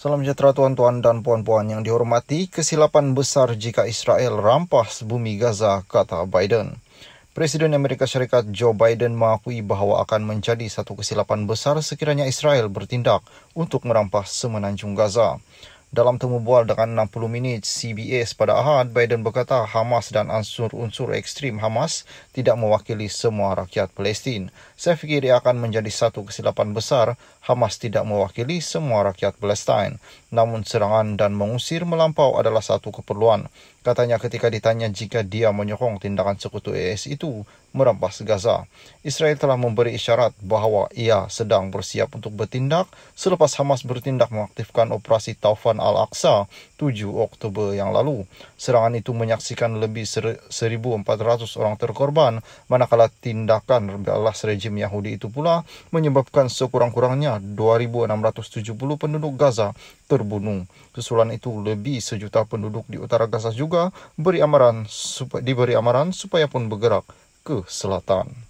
Salam sejahtera tuan-tuan dan puan-puan yang dihormati. Kesilapan besar jika Israel rampas bumi Gaza, kata Biden. Presiden Amerika Syarikat Joe Biden mengakui bahawa akan menjadi satu kesilapan besar sekiranya Israel bertindak untuk merampas semenanjung Gaza. Dalam temu bual dengan 60 minit CBS pada Ahad, Biden berkata Hamas dan unsur-unsur ekstrim Hamas tidak mewakili semua rakyat Palestin. Saya fikir ia akan menjadi satu kesilapan besar, Hamas tidak mewakili semua rakyat Palestin. Namun serangan dan mengusir melampau adalah satu keperluan. Katanya ketika ditanya jika dia menyokong tindakan sekutu AS itu merampas Gaza. Israel telah memberi isyarat bahawa ia sedang bersiap untuk bertindak selepas Hamas bertindak mengaktifkan operasi Taufan Al-Aqsa 7 Oktober yang lalu. Serangan itu menyaksikan lebih 1,400 orang terkorban, manakala tindakan balas rejim Yahudi itu pula menyebabkan sekurang-kurangnya 2,670 penduduk Gaza terbunuh. Susulan itu lebih sejuta penduduk di utara Gaza juga beri amaran, diberi amaran supaya pun bergerak ke selatan.